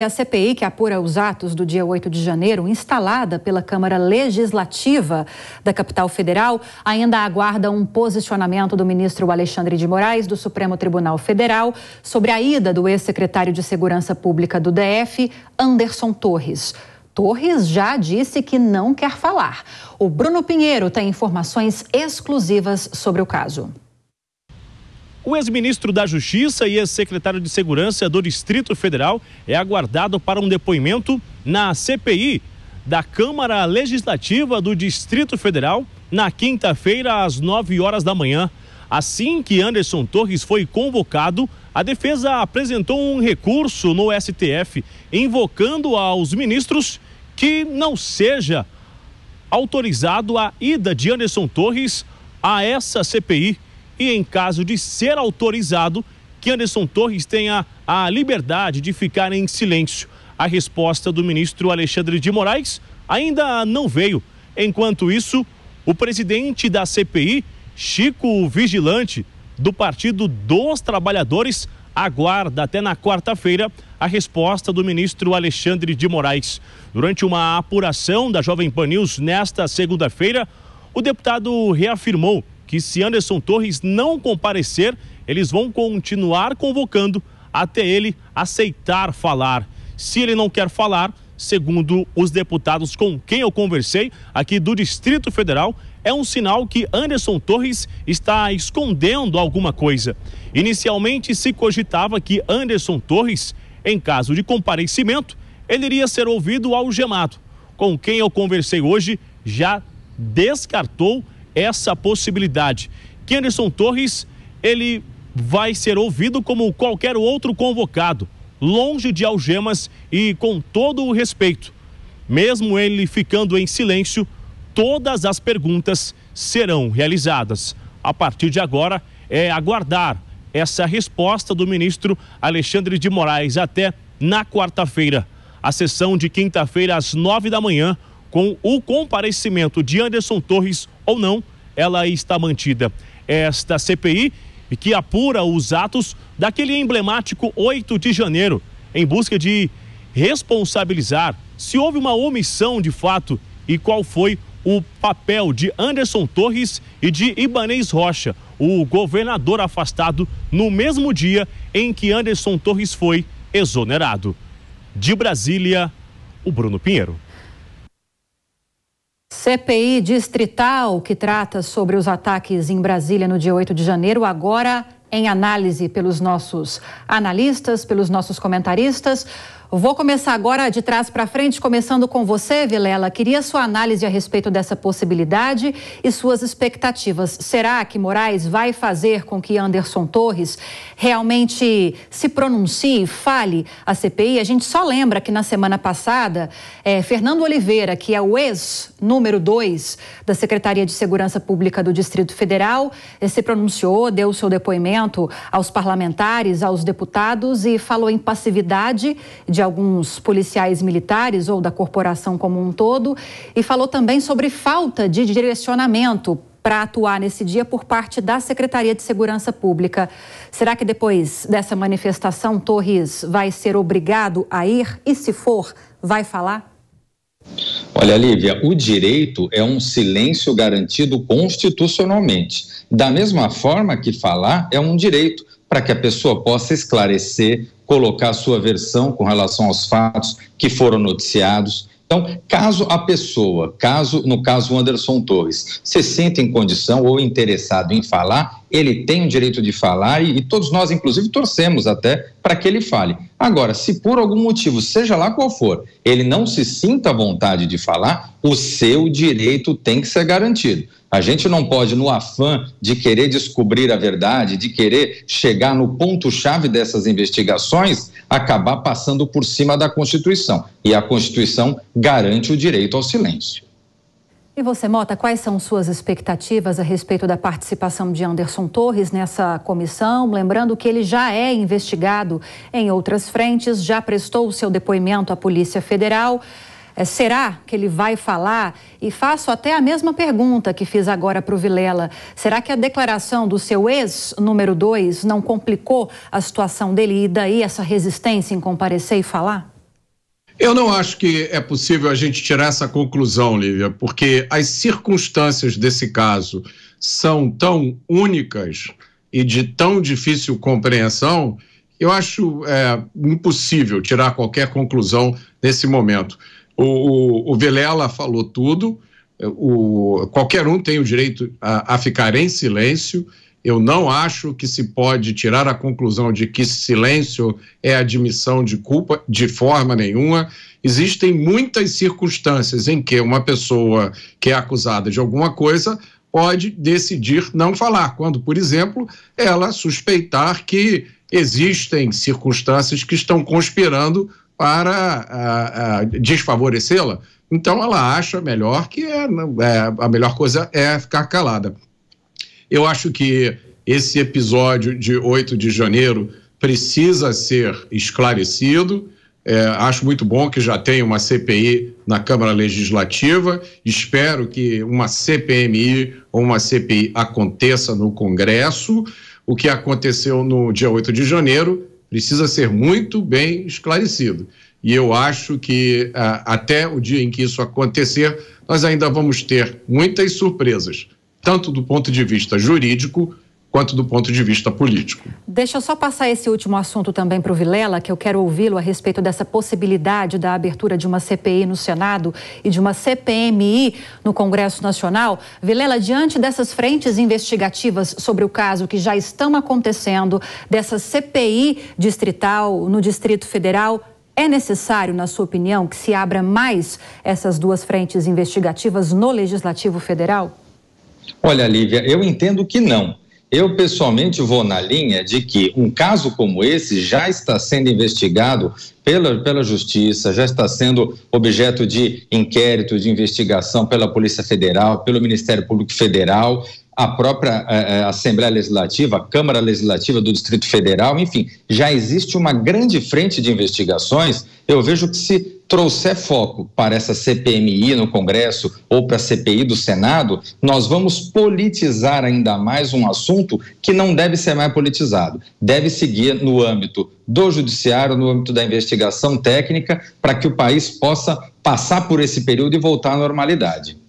A CPI que apura os atos do dia 8 de janeiro, instalada pela Câmara Legislativa da capital federal, ainda aguarda um posicionamento do ministro Alexandre de Moraes do Supremo Tribunal Federal sobre a ida do ex-secretário de Segurança Pública do DF, Anderson Torres. Torres já disse que não quer falar. O Bruno Pinheiro tem informações exclusivas sobre o caso. O ex-ministro da Justiça e ex-secretário de Segurança do Distrito Federal é aguardado para um depoimento na CPI da Câmara Legislativa do Distrito Federal na quinta-feira às 9 horas da manhã. Assim que Anderson Torres foi convocado, a defesa apresentou um recurso no STF invocando aos ministros que não seja autorizado a ida de Anderson Torres a essa CPI e, em caso de ser autorizado, que Anderson Torres tenha a liberdade de ficar em silêncio. A resposta do ministro Alexandre de Moraes ainda não veio. Enquanto isso, o presidente da CPI, Chico Vigilante, do Partido dos Trabalhadores, aguarda até na quarta-feira a resposta do ministro Alexandre de Moraes. Durante uma apuração da Jovem Pan News nesta segunda-feira, o deputado reafirmou que se Anderson Torres não comparecer, eles vão continuar convocando até ele aceitar falar. Se ele não quer falar, segundo os deputados com quem eu conversei aqui do Distrito Federal, é um sinal que Anderson Torres está escondendo alguma coisa. Inicialmente se cogitava que Anderson Torres, em caso de comparecimento, ele iria ser ouvido algemado. Com quem eu conversei hoje, já descartou essa possibilidade. Que Anderson Torres, ele vai ser ouvido como qualquer outro convocado, longe de algemas e com todo o respeito. Mesmo ele ficando em silêncio, todas as perguntas serão realizadas. A partir de agora é aguardar essa resposta do ministro Alexandre de Moraes até na quarta-feira. A sessão de quinta-feira às nove da manhã com o comparecimento de Anderson Torres ou não, ela está mantida. Esta CPI que apura os atos daquele emblemático 8 de janeiro, em busca de responsabilizar se houve uma omissão de fato e qual foi o papel de Anderson Torres e de Ibanez Rocha, o governador afastado no mesmo dia em que Anderson Torres foi exonerado. De Brasília, o Bruno Pinheiro. CPI distrital que trata sobre os ataques em Brasília no dia 8 de janeiro, agora em análise pelos nossos analistas, pelos nossos comentaristas. Vou começar agora de trás para frente, começando com você, Vilela. Queria sua análise a respeito dessa possibilidade e suas expectativas. Será que Moraes vai fazer com que Anderson Torres realmente se pronuncie, fale a CPI? A gente só lembra que na semana passada, é, Fernando Oliveira, que é o ex número 2 da Secretaria de Segurança Pública do Distrito Federal, é, se pronunciou, deu seu depoimento aos parlamentares, aos deputados e falou em passividade de de alguns policiais militares ou da corporação como um todo e falou também sobre falta de direcionamento para atuar nesse dia por parte da Secretaria de Segurança Pública. Será que depois dessa manifestação, Torres vai ser obrigado a ir? E se for, vai falar? Olha, Lívia, o direito é um silêncio garantido constitucionalmente. Da mesma forma que falar é um direito para que a pessoa possa esclarecer, colocar a sua versão com relação aos fatos que foram noticiados. Então, caso a pessoa, caso no caso Anderson Torres, se sinta em condição ou interessado em falar, ele tem o direito de falar e, e todos nós, inclusive, torcemos até para que ele fale. Agora, se por algum motivo, seja lá qual for, ele não se sinta à vontade de falar, o seu direito tem que ser garantido. A gente não pode, no afã de querer descobrir a verdade, de querer chegar no ponto-chave dessas investigações, acabar passando por cima da Constituição. E a Constituição garante o direito ao silêncio. E você, Mota, quais são suas expectativas a respeito da participação de Anderson Torres nessa comissão? Lembrando que ele já é investigado em outras frentes, já prestou o seu depoimento à Polícia Federal. É, será que ele vai falar? E faço até a mesma pergunta que fiz agora para o Vilela. Será que a declaração do seu ex número 2 não complicou a situação dele e daí essa resistência em comparecer e falar? Eu não acho que é possível a gente tirar essa conclusão, Lívia, porque as circunstâncias desse caso são tão únicas e de tão difícil compreensão, eu acho é, impossível tirar qualquer conclusão nesse momento. O, o, o Velela falou tudo, o, qualquer um tem o direito a, a ficar em silêncio eu não acho que se pode tirar a conclusão de que silêncio é admissão de culpa de forma nenhuma. Existem muitas circunstâncias em que uma pessoa que é acusada de alguma coisa pode decidir não falar, quando, por exemplo, ela suspeitar que existem circunstâncias que estão conspirando para ah, ah, desfavorecê-la. Então, ela acha melhor que é, é, a melhor coisa é ficar calada. Eu acho que esse episódio de 8 de janeiro precisa ser esclarecido. É, acho muito bom que já tenha uma CPI na Câmara Legislativa. Espero que uma CPMI ou uma CPI aconteça no Congresso. O que aconteceu no dia 8 de janeiro precisa ser muito bem esclarecido. E eu acho que ah, até o dia em que isso acontecer, nós ainda vamos ter muitas surpresas tanto do ponto de vista jurídico quanto do ponto de vista político. Deixa eu só passar esse último assunto também para o Vilela, que eu quero ouvi-lo a respeito dessa possibilidade da abertura de uma CPI no Senado e de uma CPMI no Congresso Nacional. Vilela, diante dessas frentes investigativas sobre o caso que já estão acontecendo, dessa CPI distrital no Distrito Federal, é necessário, na sua opinião, que se abra mais essas duas frentes investigativas no Legislativo Federal? Olha, Lívia, eu entendo que não. Eu pessoalmente vou na linha de que um caso como esse já está sendo investigado pela, pela Justiça, já está sendo objeto de inquérito, de investigação pela Polícia Federal, pelo Ministério Público Federal, a própria eh, eh Assembleia Legislativa, a Câmara Legislativa do Distrito Federal, enfim, já existe uma grande frente de investigações. Eu vejo que se trouxer foco para essa CPMI no Congresso ou para a CPI do Senado, nós vamos politizar ainda mais um assunto que não deve ser mais politizado. Deve seguir no âmbito do judiciário, no âmbito da investigação técnica, para que o país possa passar por esse período e voltar à normalidade.